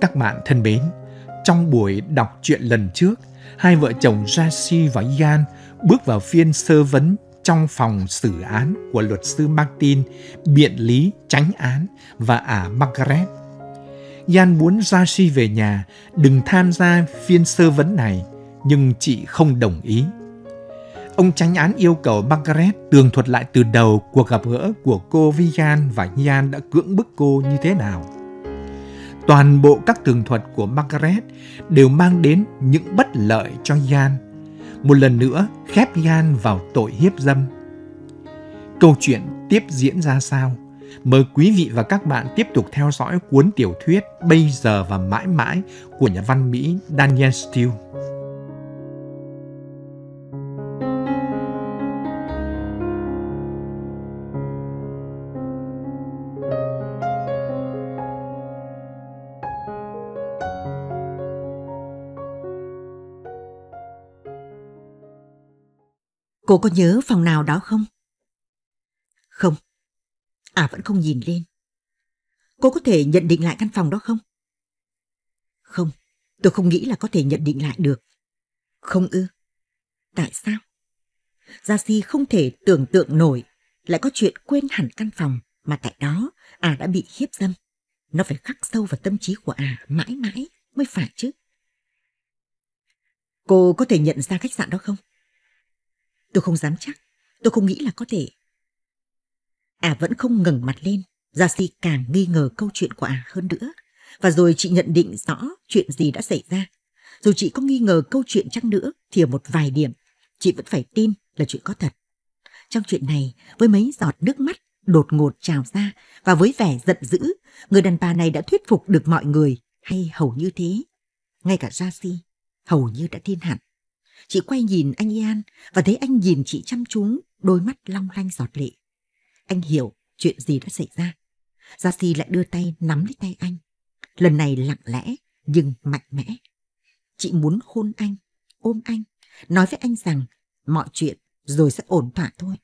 Các bạn thân mến, trong buổi đọc truyện lần trước, hai vợ chồng Rashi và Ian bước vào phiên sơ vấn trong phòng xử án của luật sư Martin, biện lý tránh án và ả à Margaret. Ian muốn Rashi về nhà đừng tham gia phiên sơ vấn này, nhưng chị không đồng ý. Ông tránh án yêu cầu Margaret tường thuật lại từ đầu cuộc gặp gỡ của cô với và Ian đã cưỡng bức cô như thế nào. Toàn bộ các tường thuật của Margaret đều mang đến những bất lợi cho Jan, một lần nữa khép Jan vào tội hiếp dâm. Câu chuyện tiếp diễn ra sao? Mời quý vị và các bạn tiếp tục theo dõi cuốn tiểu thuyết Bây giờ và mãi mãi của nhà văn Mỹ Daniel Steele. Cô có nhớ phòng nào đó không? Không. À vẫn không nhìn lên. Cô có thể nhận định lại căn phòng đó không? Không, tôi không nghĩ là có thể nhận định lại được. Không ư? Tại sao? Gia Si không thể tưởng tượng nổi lại có chuyện quên hẳn căn phòng mà tại đó à đã bị hiếp dâm. Nó phải khắc sâu vào tâm trí của à mãi mãi mới phải chứ. Cô có thể nhận ra khách sạn đó không? Tôi không dám chắc, tôi không nghĩ là có thể. Ả à vẫn không ngẩng mặt lên, Gia Si càng nghi ngờ câu chuyện của Ả à hơn nữa. Và rồi chị nhận định rõ chuyện gì đã xảy ra. Dù chị có nghi ngờ câu chuyện chắc nữa thì ở một vài điểm, chị vẫn phải tin là chuyện có thật. Trong chuyện này, với mấy giọt nước mắt đột ngột trào ra và với vẻ giận dữ, người đàn bà này đã thuyết phục được mọi người hay hầu như thế. Ngay cả Gia Si hầu như đã tin hẳn. Chị quay nhìn anh Ian và thấy anh nhìn chị chăm chú, đôi mắt long lanh giọt lệ. Anh hiểu chuyện gì đã xảy ra. Gia Si lại đưa tay nắm lấy tay anh. Lần này lặng lẽ nhưng mạnh mẽ. Chị muốn hôn anh, ôm anh, nói với anh rằng mọi chuyện rồi sẽ ổn thỏa thôi.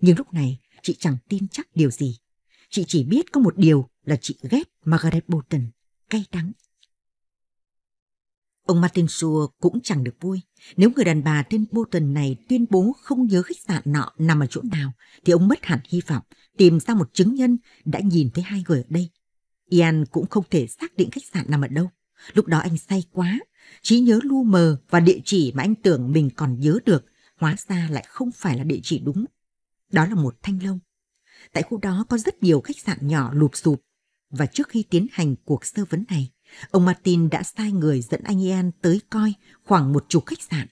Nhưng lúc này chị chẳng tin chắc điều gì. Chị chỉ biết có một điều là chị ghét Margaret Bolton, cay đắng Ông Martin Sua cũng chẳng được vui. Nếu người đàn bà tên Bolton này tuyên bố không nhớ khách sạn nọ nằm ở chỗ nào, thì ông mất hẳn hy vọng tìm ra một chứng nhân đã nhìn thấy hai người ở đây. Ian cũng không thể xác định khách sạn nằm ở đâu. Lúc đó anh say quá, trí nhớ lu mờ và địa chỉ mà anh tưởng mình còn nhớ được, hóa ra lại không phải là địa chỉ đúng. Đó là một thanh lâu. Tại khu đó có rất nhiều khách sạn nhỏ lụp sụp. và trước khi tiến hành cuộc sơ vấn này, Ông Martin đã sai người dẫn anh Ian tới coi khoảng một chục khách sạn,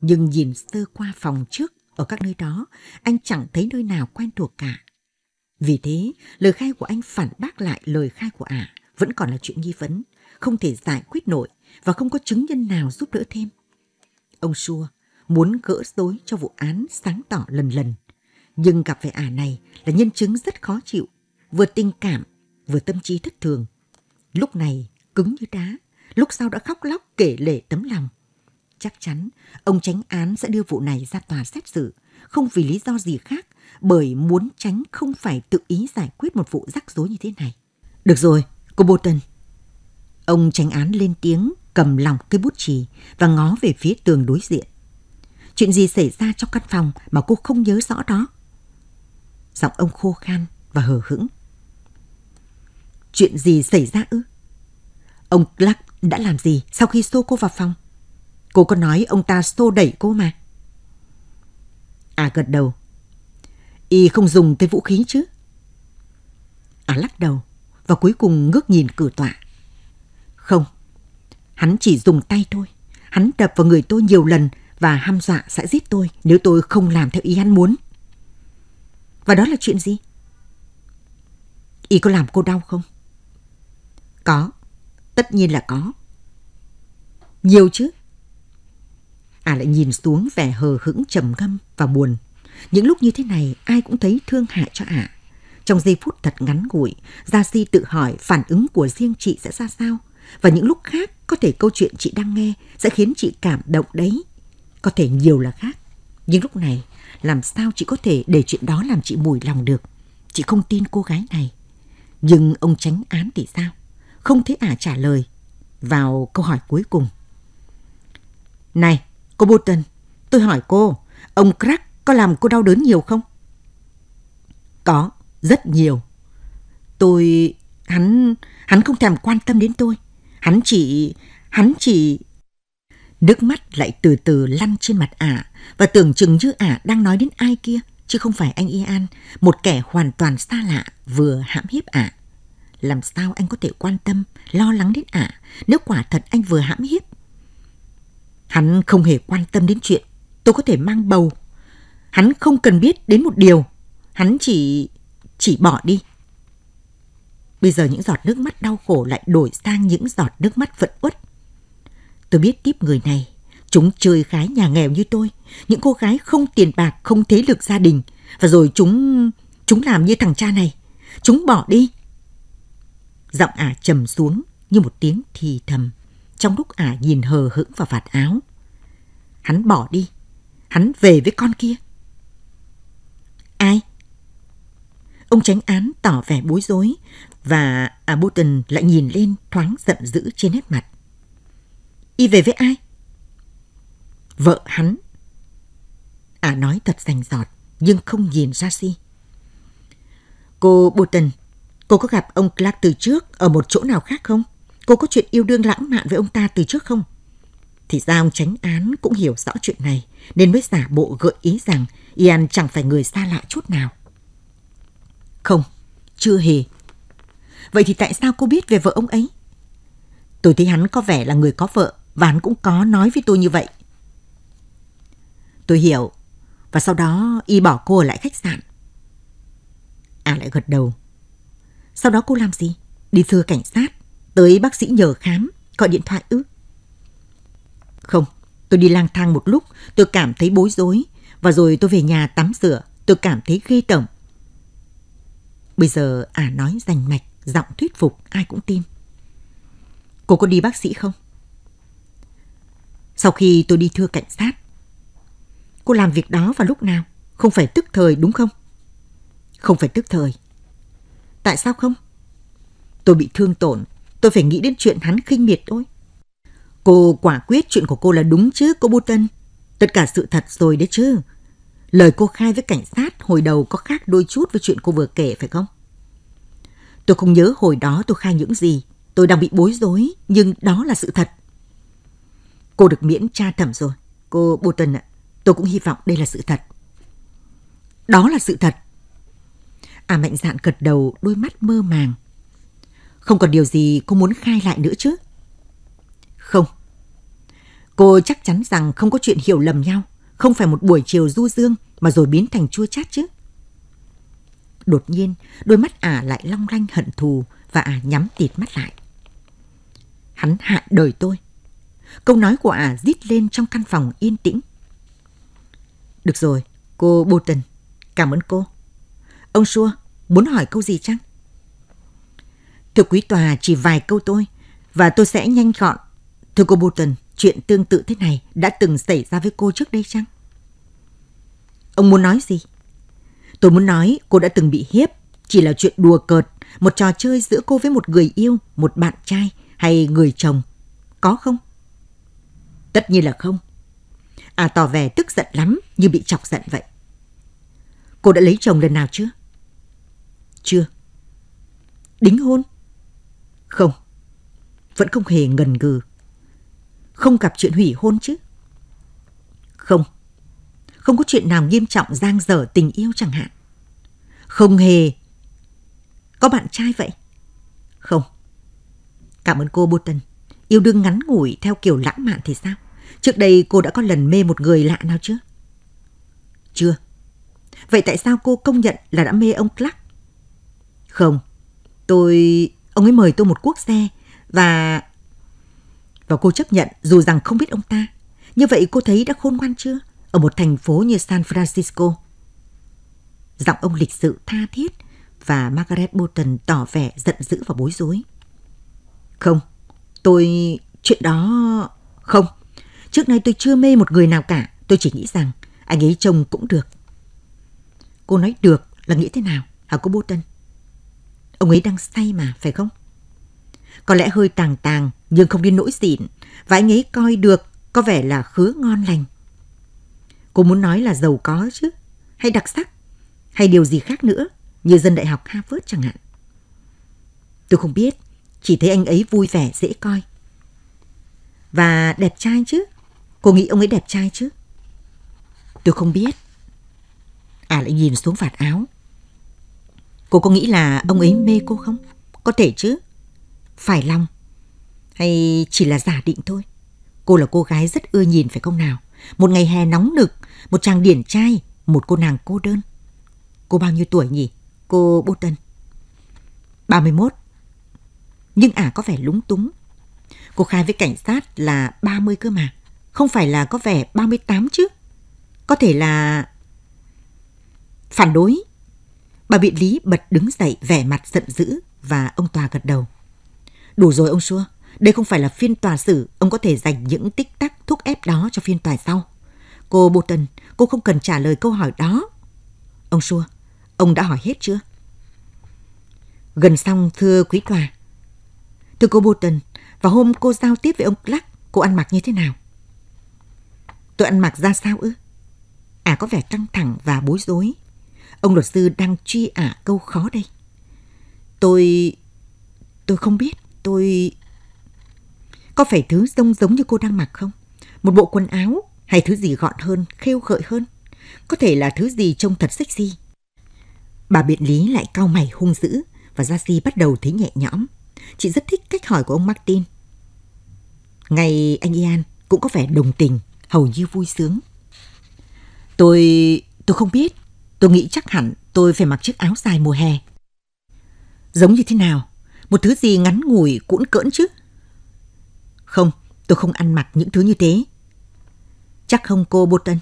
nhưng nhìn sơ qua phòng trước ở các nơi đó, anh chẳng thấy nơi nào quen thuộc cả. Vì thế, lời khai của anh phản bác lại lời khai của ả vẫn còn là chuyện nghi vấn, không thể giải quyết nổi và không có chứng nhân nào giúp đỡ thêm. Ông Sua muốn gỡ rối cho vụ án sáng tỏ lần lần, nhưng gặp phải ả này là nhân chứng rất khó chịu, vừa tình cảm, vừa tâm trí thất thường. Lúc này, cứng như đá, lúc sau đã khóc lóc kể lể tấm lòng. Chắc chắn, ông tránh án sẽ đưa vụ này ra tòa xét xử, không vì lý do gì khác, bởi muốn tránh không phải tự ý giải quyết một vụ rắc rối như thế này. Được rồi, cô Bolton. Ông tránh án lên tiếng, cầm lòng cây bút chì và ngó về phía tường đối diện. Chuyện gì xảy ra trong căn phòng mà cô không nhớ rõ đó? Giọng ông khô khan và hờ hững. Chuyện gì xảy ra ư? Ông Clark đã làm gì sau khi xô cô vào phòng? Cô có nói ông ta xô đẩy cô mà. À gật đầu. Y không dùng tới vũ khí chứ? À lắc đầu và cuối cùng ngước nhìn cử tọa. Không, hắn chỉ dùng tay thôi. Hắn đập vào người tôi nhiều lần và ham dọa sẽ giết tôi nếu tôi không làm theo ý hắn muốn. Và đó là chuyện gì? Y có làm cô đau không? Có. Tất nhiên là có. Nhiều chứ. À lại nhìn xuống vẻ hờ hững trầm ngâm và buồn. Những lúc như thế này ai cũng thấy thương hại cho ả. À. Trong giây phút thật ngắn ngủi, Gia Si tự hỏi phản ứng của riêng chị sẽ ra sao. Và những lúc khác có thể câu chuyện chị đang nghe sẽ khiến chị cảm động đấy. Có thể nhiều là khác. Nhưng lúc này làm sao chị có thể để chuyện đó làm chị mùi lòng được. Chị không tin cô gái này. Nhưng ông tránh án thì sao? không thấy ả trả lời vào câu hỏi cuối cùng. Này, cô Bolton, tôi hỏi cô, ông Crack có làm cô đau đớn nhiều không? Có, rất nhiều. Tôi, hắn, hắn không thèm quan tâm đến tôi. Hắn chỉ, hắn chỉ... Nước mắt lại từ từ lăn trên mặt ả và tưởng chừng như ả đang nói đến ai kia chứ không phải anh Ian, một kẻ hoàn toàn xa lạ vừa hãm hiếp ả làm sao anh có thể quan tâm, lo lắng đến ả nếu quả thật anh vừa hãm hiếp. Hắn không hề quan tâm đến chuyện tôi có thể mang bầu. Hắn không cần biết đến một điều, hắn chỉ chỉ bỏ đi. Bây giờ những giọt nước mắt đau khổ lại đổi sang những giọt nước mắt phẫn uất. Tôi biết tiếp người này, chúng chơi gái nhà nghèo như tôi, những cô gái không tiền bạc, không thế lực gia đình và rồi chúng chúng làm như thằng cha này, chúng bỏ đi Giọng ả trầm xuống như một tiếng thì thầm, trong lúc ả nhìn hờ hững vào vạt áo. Hắn bỏ đi, hắn về với con kia. Ai? Ông tránh án tỏ vẻ bối rối và à Bolton lại nhìn lên thoáng giận dữ trên nét mặt. Y về với ai? Vợ hắn. ả nói thật rành giọt nhưng không nhìn ra si. Cô Bolton Cô có gặp ông Clark từ trước ở một chỗ nào khác không? Cô có chuyện yêu đương lãng mạn với ông ta từ trước không? Thì ra ông tránh án cũng hiểu rõ chuyện này nên mới giả bộ gợi ý rằng Ian chẳng phải người xa lạ chút nào. Không, chưa hề. Vậy thì tại sao cô biết về vợ ông ấy? Tôi thấy hắn có vẻ là người có vợ và hắn cũng có nói với tôi như vậy. Tôi hiểu. Và sau đó y bỏ cô ở lại khách sạn. À lại gật đầu. Sau đó cô làm gì? Đi thưa cảnh sát, tới bác sĩ nhờ khám, gọi điện thoại ư? Không, tôi đi lang thang một lúc, tôi cảm thấy bối rối. Và rồi tôi về nhà tắm rửa, tôi cảm thấy ghê tởm. Bây giờ à nói rành mạch, giọng thuyết phục ai cũng tin. Cô có đi bác sĩ không? Sau khi tôi đi thưa cảnh sát. Cô làm việc đó vào lúc nào? Không phải tức thời đúng không? Không phải tức thời. Tại sao không? Tôi bị thương tổn, tôi phải nghĩ đến chuyện hắn khinh miệt tôi. Cô quả quyết chuyện của cô là đúng chứ, cô Button. Tất cả sự thật rồi đấy chứ. Lời cô khai với cảnh sát hồi đầu có khác đôi chút với chuyện cô vừa kể phải không? Tôi không nhớ hồi đó tôi khai những gì. Tôi đang bị bối rối, nhưng đó là sự thật. Cô được miễn tra thẩm rồi. Cô Button ạ, à, tôi cũng hy vọng đây là sự thật. Đó là sự thật. À mạnh dạn gật đầu đôi mắt mơ màng. Không còn điều gì cô muốn khai lại nữa chứ? Không. Cô chắc chắn rằng không có chuyện hiểu lầm nhau. Không phải một buổi chiều du dương mà rồi biến thành chua chát chứ. Đột nhiên, đôi mắt ả à lại long lanh hận thù và ả à nhắm tịt mắt lại. Hắn hại đời tôi. Câu nói của ả à rít lên trong căn phòng yên tĩnh. Được rồi, cô Bolton, cảm ơn cô. Ông Xua, muốn hỏi câu gì chăng? Thưa quý tòa, chỉ vài câu tôi, và tôi sẽ nhanh gọn. Thưa cô Bolton, chuyện tương tự thế này đã từng xảy ra với cô trước đây chăng? Ông muốn nói gì? Tôi muốn nói cô đã từng bị hiếp, chỉ là chuyện đùa cợt, một trò chơi giữa cô với một người yêu, một bạn trai hay người chồng. Có không? Tất nhiên là không. À tỏ vẻ tức giận lắm như bị chọc giận vậy. Cô đã lấy chồng lần nào chưa? chưa? Đính hôn? Không, vẫn không hề ngần ngừ. Không gặp chuyện hủy hôn chứ? Không, không có chuyện nào nghiêm trọng giang dở tình yêu chẳng hạn. Không hề. Có bạn trai vậy? Không. Cảm ơn cô Bolton. Yêu đương ngắn ngủi theo kiểu lãng mạn thì sao? Trước đây cô đã có lần mê một người lạ nào chưa? Chưa. Vậy tại sao cô công nhận là đã mê ông Clark? Không, tôi... Ông ấy mời tôi một cuốc xe và... Và cô chấp nhận dù rằng không biết ông ta. Như vậy cô thấy đã khôn ngoan chưa? Ở một thành phố như San Francisco. Giọng ông lịch sự tha thiết và Margaret Bolton tỏ vẻ giận dữ và bối rối. Không, tôi... Chuyện đó... Không, trước nay tôi chưa mê một người nào cả. Tôi chỉ nghĩ rằng anh ấy trông cũng được. Cô nói được là nghĩ thế nào hả cô Bolton? Ông ấy đang say mà, phải không? Có lẽ hơi tàng tàng, nhưng không đến nỗi xịn. Và anh ấy coi được, có vẻ là khứa ngon lành. Cô muốn nói là giàu có chứ, hay đặc sắc, hay điều gì khác nữa, như dân đại học Harvard chẳng hạn. Tôi không biết, chỉ thấy anh ấy vui vẻ dễ coi. Và đẹp trai chứ, cô nghĩ ông ấy đẹp trai chứ? Tôi không biết. À lại nhìn xuống vạt áo, Cô có nghĩ là ông ấy mê cô không? Có thể chứ. Phải lòng. Hay chỉ là giả định thôi? Cô là cô gái rất ưa nhìn phải không nào? Một ngày hè nóng nực, một chàng điển trai, một cô nàng cô đơn. Cô bao nhiêu tuổi nhỉ? Cô Bô Tân. 31. Nhưng ả à, có vẻ lúng túng. Cô khai với cảnh sát là 30 cơ mà. Không phải là có vẻ 38 chứ. Có thể là... Phản đối Bà bị Lý bật đứng dậy vẻ mặt giận dữ và ông Tòa gật đầu. Đủ rồi ông Xua, đây không phải là phiên tòa xử, ông có thể dành những tích tắc thúc ép đó cho phiên tòa sau. Cô Bolton, cô không cần trả lời câu hỏi đó. Ông Xua, ông đã hỏi hết chưa? Gần xong thưa quý tòa. Thưa cô Bolton, và hôm cô giao tiếp với ông Clark, cô ăn mặc như thế nào? Tôi ăn mặc ra sao ư? À có vẻ căng thẳng và bối rối. Ông luật sư đang truy ả câu khó đây. Tôi... tôi không biết. Tôi... Có phải thứ trông giống như cô đang mặc không? Một bộ quần áo hay thứ gì gọn hơn, khêu gợi hơn? Có thể là thứ gì trông thật sexy. Bà biện lý lại cao mày hung dữ và Gia Si bắt đầu thấy nhẹ nhõm. Chị rất thích cách hỏi của ông Martin. Ngày anh Ian cũng có vẻ đồng tình, hầu như vui sướng. Tôi... tôi không biết. Tôi nghĩ chắc hẳn tôi phải mặc chiếc áo dài mùa hè. Giống như thế nào? Một thứ gì ngắn ngủi cũng cỡn chứ? Không, tôi không ăn mặc những thứ như thế. Chắc không cô Bolton.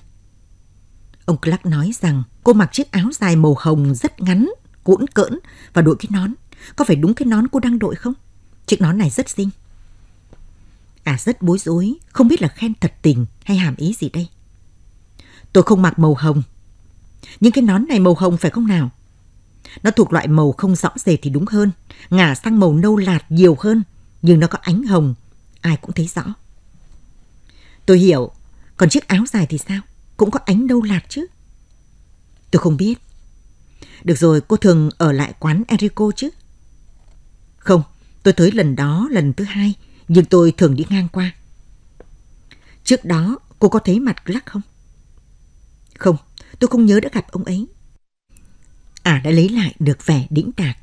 Ông Clark nói rằng cô mặc chiếc áo dài màu hồng rất ngắn, cuỗn cỡn và đội cái nón. Có phải đúng cái nón cô đang đội không? Chiếc nón này rất xinh. À rất bối rối, không biết là khen thật tình hay hàm ý gì đây. Tôi không mặc màu hồng, những cái nón này màu hồng phải không nào? Nó thuộc loại màu không rõ rệt thì đúng hơn, ngả sang màu nâu lạt nhiều hơn, nhưng nó có ánh hồng, ai cũng thấy rõ. Tôi hiểu, còn chiếc áo dài thì sao? Cũng có ánh nâu lạt chứ? Tôi không biết. Được rồi, cô thường ở lại quán erico chứ? Không, tôi tới lần đó lần thứ hai, nhưng tôi thường đi ngang qua. Trước đó, cô có thấy mặt Clark không? Không, tôi không nhớ đã gặp ông ấy. à, đã lấy lại được vẻ đĩnh đạc.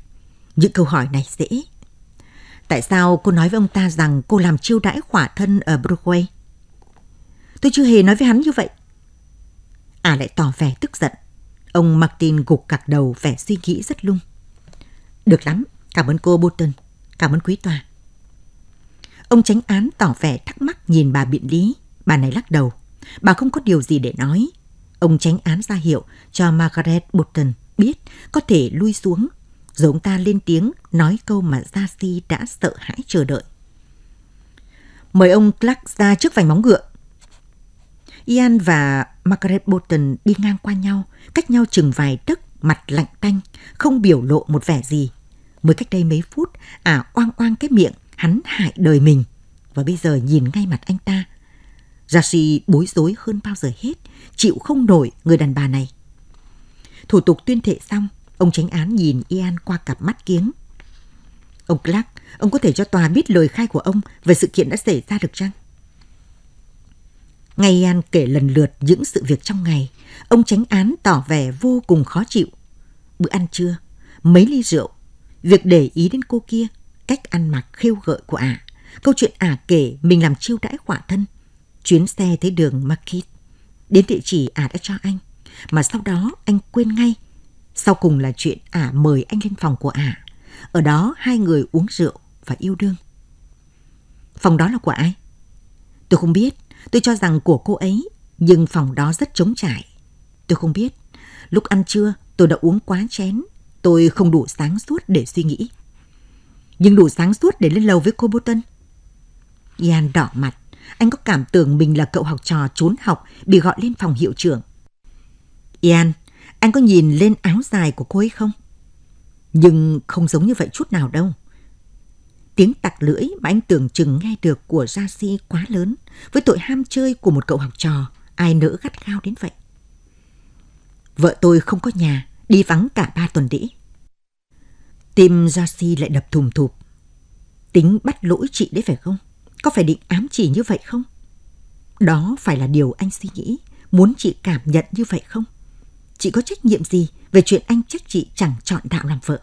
Những câu hỏi này dễ. Tại sao cô nói với ông ta rằng cô làm chiêu đãi khỏa thân ở Broadway? Tôi chưa hề nói với hắn như vậy. à, lại tỏ vẻ tức giận. Ông Martin gục cặc đầu vẻ suy nghĩ rất lung. Được lắm, cảm ơn cô Bolton, cảm ơn quý tòa. Ông tránh án tỏ vẻ thắc mắc nhìn bà biện lý, bà này lắc đầu. Bà không có điều gì để nói, Ông tránh án ra hiệu cho Margaret Bolton biết có thể lui xuống, rồi ông ta lên tiếng nói câu mà Darcy đã sợ hãi chờ đợi. Mời ông Clark ra trước vành móng ngựa. Ian và Margaret Bolton đi ngang qua nhau, cách nhau chừng vài tấc, mặt lạnh tanh, không biểu lộ một vẻ gì. Mới cách đây mấy phút, à, oang oang cái miệng, hắn hại đời mình. Và bây giờ nhìn ngay mặt anh ta, Jashi bối rối hơn bao giờ hết, chịu không nổi người đàn bà này. Thủ tục tuyên thệ xong, ông tránh án nhìn Ian qua cặp mắt kiếng. Ông Clark, ông có thể cho tòa biết lời khai của ông về sự kiện đã xảy ra được chăng? Ngay Ian kể lần lượt những sự việc trong ngày, ông tránh án tỏ vẻ vô cùng khó chịu. Bữa ăn trưa, mấy ly rượu, việc để ý đến cô kia, cách ăn mặc khiêu gợi của ả, à, câu chuyện ả à kể mình làm chiêu đãi khỏa thân – chuyến xe tới đường Market. Đến địa chỉ ả đã cho anh, mà sau đó anh quên ngay. Sau cùng là chuyện ả mời anh lên phòng của ả. Ở đó hai người uống rượu và yêu đương. Phòng đó là của ai? Tôi không biết, tôi cho rằng của cô ấy, nhưng phòng đó rất trống trải. Tôi không biết, lúc ăn trưa tôi đã uống quá chén, tôi không đủ sáng suốt để suy nghĩ. Nhưng đủ sáng suốt để lên lầu với cô Bô Tân. Ian đỏ mặt, anh có cảm tưởng mình là cậu học trò trốn học bị gọi lên phòng hiệu trưởng. Ian, anh có nhìn lên áo dài của cô ấy không? Nhưng không giống như vậy chút nào đâu. Tiếng tặc lưỡi mà anh tưởng chừng nghe được của gia si quá lớn với tội ham chơi của một cậu học trò, ai nỡ gắt gao đến vậy. Vợ tôi không có nhà, đi vắng cả ba tuần đĩ. Tim gia si lại đập thùm thụp. Tính bắt lỗi chị đấy phải không? Có phải định ám chỉ như vậy không? Đó phải là điều anh suy nghĩ, muốn chị cảm nhận như vậy không? Chị có trách nhiệm gì về chuyện anh trách chị chẳng chọn đạo làm vợ?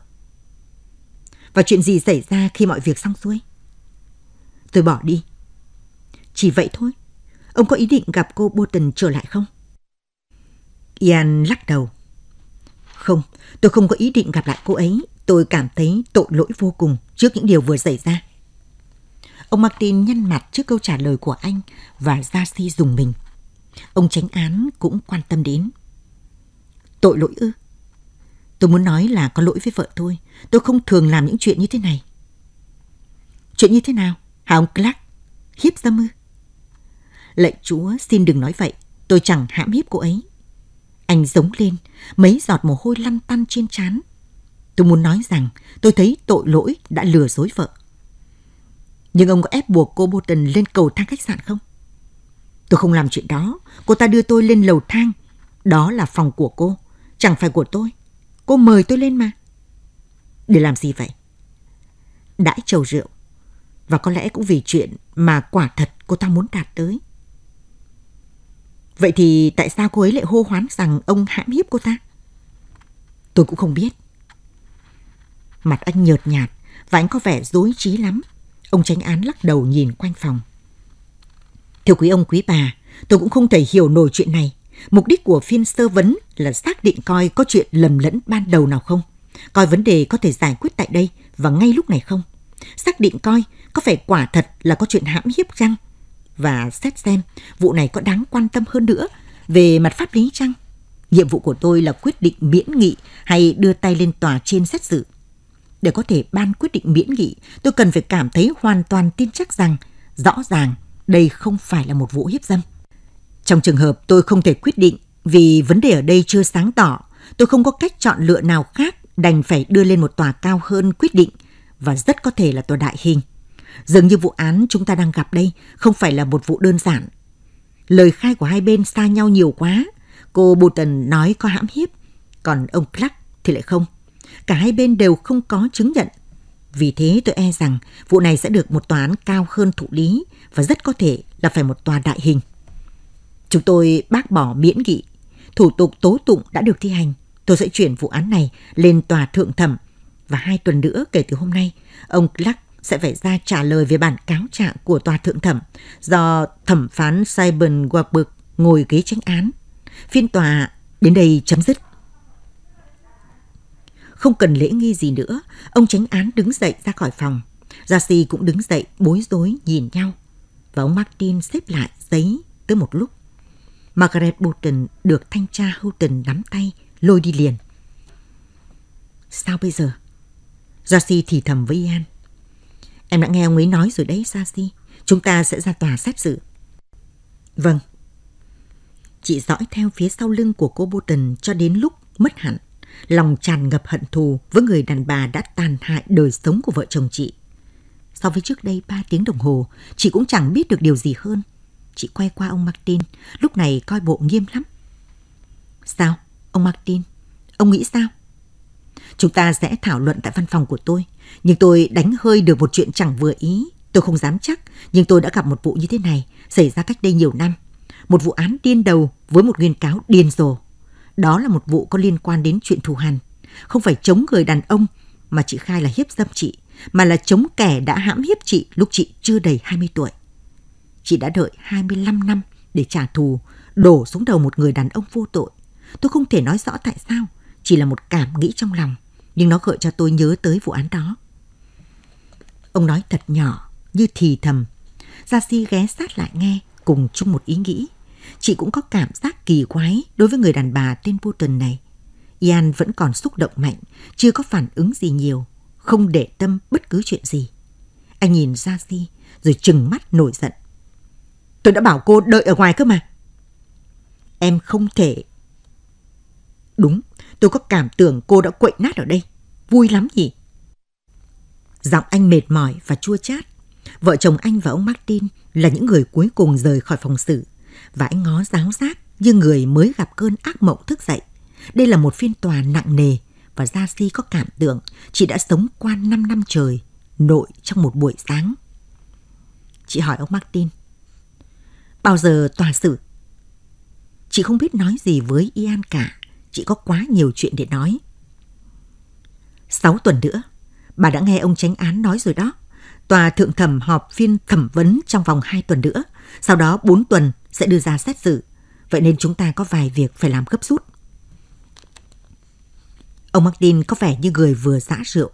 Và chuyện gì xảy ra khi mọi việc xong xuôi? Tôi bỏ đi. Chỉ vậy thôi. Ông có ý định gặp cô Bolton trở lại không? Ian lắc đầu. Không, tôi không có ý định gặp lại cô ấy. Tôi cảm thấy tội lỗi vô cùng trước những điều vừa xảy ra. Ông Martin nhăn mặt trước câu trả lời của anh và ra si dùng mình. Ông tránh án cũng quan tâm đến. Tội lỗi ư? Tôi muốn nói là có lỗi với vợ tôi. Tôi không thường làm những chuyện như thế này. Chuyện như thế nào? Hả ông Clark? Hiếp dâm ư? Lạy chúa xin đừng nói vậy. Tôi chẳng hãm hiếp cô ấy. Anh giống lên, mấy giọt mồ hôi lăn tăn trên trán. Tôi muốn nói rằng tôi thấy tội lỗi đã lừa dối vợ. Nhưng ông có ép buộc cô Bolton lên cầu thang khách sạn không? Tôi không làm chuyện đó. Cô ta đưa tôi lên lầu thang. Đó là phòng của cô, chẳng phải của tôi. Cô mời tôi lên mà. Để làm gì vậy? Đãi trầu rượu. Và có lẽ cũng vì chuyện mà quả thật cô ta muốn đạt tới. Vậy thì tại sao cô ấy lại hô hoán rằng ông hãm hiếp cô ta? Tôi cũng không biết. Mặt anh nhợt nhạt và anh có vẻ dối trí lắm Ông tránh án lắc đầu nhìn quanh phòng. Thưa quý ông quý bà, tôi cũng không thể hiểu nổi chuyện này. Mục đích của phiên sơ vấn là xác định coi có chuyện lầm lẫn ban đầu nào không, coi vấn đề có thể giải quyết tại đây và ngay lúc này không, xác định coi có phải quả thật là có chuyện hãm hiếp chăng và xét xem vụ này có đáng quan tâm hơn nữa về mặt pháp lý chăng. Nhiệm vụ của tôi là quyết định miễn nghị hay đưa tay lên tòa trên xét xử để có thể ban quyết định miễn nghị, tôi cần phải cảm thấy hoàn toàn tin chắc rằng rõ ràng đây không phải là một vụ hiếp dâm. Trong trường hợp tôi không thể quyết định vì vấn đề ở đây chưa sáng tỏ, tôi không có cách chọn lựa nào khác đành phải đưa lên một tòa cao hơn quyết định và rất có thể là tòa đại hình. Dường như vụ án chúng ta đang gặp đây không phải là một vụ đơn giản. Lời khai của hai bên xa nhau nhiều quá. Cô Bù nói có hãm hiếp, còn ông Clark thì lại không. Cả hai bên đều không có chứng nhận. Vì thế tôi e rằng vụ này sẽ được một tòa án cao hơn thụ lý và rất có thể là phải một tòa đại hình. Chúng tôi bác bỏ miễn nghị. Thủ tục tố tụng đã được thi hành. Tôi sẽ chuyển vụ án này lên tòa thượng thẩm và hai tuần nữa kể từ hôm nay, ông Clark sẽ phải ra trả lời về bản cáo trạng của tòa thượng thẩm do thẩm phán Simon Warburg ngồi ghế tranh án. Phiên tòa đến đây chấm dứt. Không cần lễ nghi gì nữa, ông tránh án đứng dậy ra khỏi phòng. Jassy cũng đứng dậy bối rối nhìn nhau. Và ông Martin xếp lại giấy tới một lúc. Margaret Bolton được thanh tra Houghton nắm tay, lôi đi liền. Sao bây giờ? Jassy thì thầm với Ian. Em đã nghe ông ấy nói rồi đấy, Jassy Chúng ta sẽ ra tòa xét xử. Vâng. Chị dõi theo phía sau lưng của cô Bolton cho đến lúc mất hẳn lòng tràn ngập hận thù với người đàn bà đã tàn hại đời sống của vợ chồng chị. So với trước đây 3 tiếng đồng hồ, chị cũng chẳng biết được điều gì hơn. Chị quay qua ông Martin, lúc này coi bộ nghiêm lắm. Sao? Ông Martin, ông nghĩ sao? Chúng ta sẽ thảo luận tại văn phòng của tôi, nhưng tôi đánh hơi được một chuyện chẳng vừa ý. Tôi không dám chắc, nhưng tôi đã gặp một vụ như thế này, xảy ra cách đây nhiều năm. Một vụ án điên đầu với một nguyên cáo điên rồ. Đó là một vụ có liên quan đến chuyện thù hằn. Không phải chống người đàn ông mà chị khai là hiếp dâm chị, mà là chống kẻ đã hãm hiếp chị lúc chị chưa đầy 20 tuổi. Chị đã đợi 25 năm để trả thù, đổ xuống đầu một người đàn ông vô tội. Tôi không thể nói rõ tại sao, chỉ là một cảm nghĩ trong lòng, nhưng nó gợi cho tôi nhớ tới vụ án đó. Ông nói thật nhỏ, như thì thầm. Gia Si ghé sát lại nghe, cùng chung một ý nghĩ chị cũng có cảm giác kỳ quái đối với người đàn bà tên Putin này. Ian vẫn còn xúc động mạnh, chưa có phản ứng gì nhiều, không để tâm bất cứ chuyện gì. Anh nhìn ra si rồi trừng mắt nổi giận. Tôi đã bảo cô đợi ở ngoài cơ mà. Em không thể. Đúng, tôi có cảm tưởng cô đã quậy nát ở đây. Vui lắm nhỉ? Giọng anh mệt mỏi và chua chát. Vợ chồng anh và ông Martin là những người cuối cùng rời khỏi phòng xử Vãi ngó giáo giác như người mới gặp cơn ác mộng thức dậy. Đây là một phiên tòa nặng nề và Gia Si có cảm tưởng chị đã sống qua 5 năm trời, nội trong một buổi sáng. Chị hỏi ông Martin, bao giờ tòa xử? Chị không biết nói gì với Ian cả, chị có quá nhiều chuyện để nói. sáu tuần nữa, bà đã nghe ông tránh án nói rồi đó. Tòa thượng thẩm họp phiên thẩm vấn trong vòng hai tuần nữa, sau đó bốn tuần sẽ đưa ra xét xử. Vậy nên chúng ta có vài việc phải làm gấp rút. Ông Martin có vẻ như người vừa giã rượu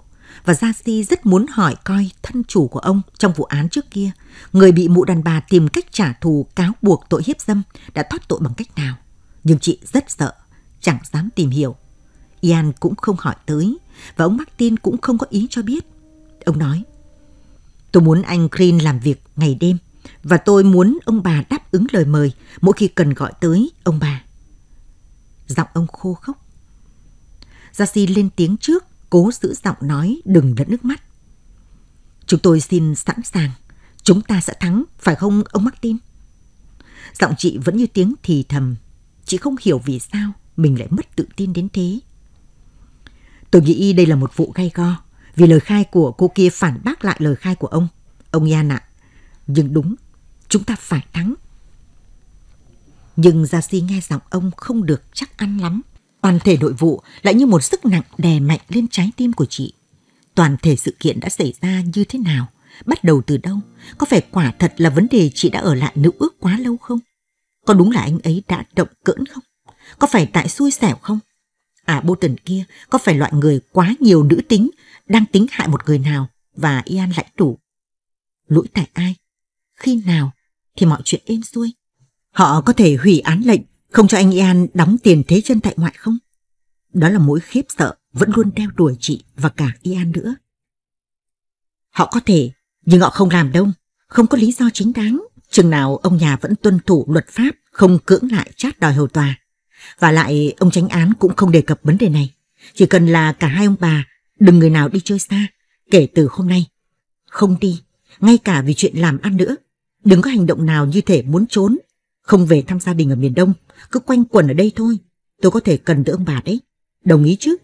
và Gia Si rất muốn hỏi coi thân chủ của ông trong vụ án trước kia, người bị mụ đàn bà tìm cách trả thù cáo buộc tội hiếp dâm đã thoát tội bằng cách nào. Nhưng chị rất sợ, chẳng dám tìm hiểu. Ian cũng không hỏi tới và ông Martin cũng không có ý cho biết. Ông nói, tôi muốn anh Green làm việc ngày đêm và tôi muốn ông bà đáp ứng lời mời mỗi khi cần gọi tới ông bà. Giọng ông khô khốc. si lên tiếng trước, cố giữ giọng nói đừng lẫn nước mắt. Chúng tôi xin sẵn sàng, chúng ta sẽ thắng, phải không ông Martin? Giọng chị vẫn như tiếng thì thầm, chị không hiểu vì sao mình lại mất tự tin đến thế. Tôi nghĩ đây là một vụ gay go, vì lời khai của cô kia phản bác lại lời khai của ông. Ông Yan ạ. À. Nhưng đúng Chúng ta phải thắng. Nhưng Gia Si nghe giọng ông không được chắc ăn lắm. Toàn thể nội vụ lại như một sức nặng đè mạnh lên trái tim của chị. Toàn thể sự kiện đã xảy ra như thế nào? Bắt đầu từ đâu? Có phải quả thật là vấn đề chị đã ở lại nữ ước quá lâu không? Có đúng là anh ấy đã động cỡn không? Có phải tại xui xẻo không? À bô tần kia có phải loại người quá nhiều nữ tính đang tính hại một người nào và Ian lãnh đủ? Lỗi tại ai? Khi nào thì mọi chuyện êm xuôi. Họ có thể hủy án lệnh không cho anh Ian đóng tiền thế chân tại ngoại không? Đó là mối khiếp sợ vẫn luôn đeo đuổi chị và cả Ian nữa. Họ có thể, nhưng họ không làm đâu, không có lý do chính đáng. Chừng nào ông nhà vẫn tuân thủ luật pháp, không cưỡng lại chát đòi hầu tòa. Và lại ông tránh án cũng không đề cập vấn đề này. Chỉ cần là cả hai ông bà, đừng người nào đi chơi xa, kể từ hôm nay. Không đi, ngay cả vì chuyện làm ăn nữa, Đừng có hành động nào như thể muốn trốn, không về thăm gia đình ở miền Đông, cứ quanh quẩn ở đây thôi. Tôi có thể cần tới ông bà đấy. Đồng ý chứ?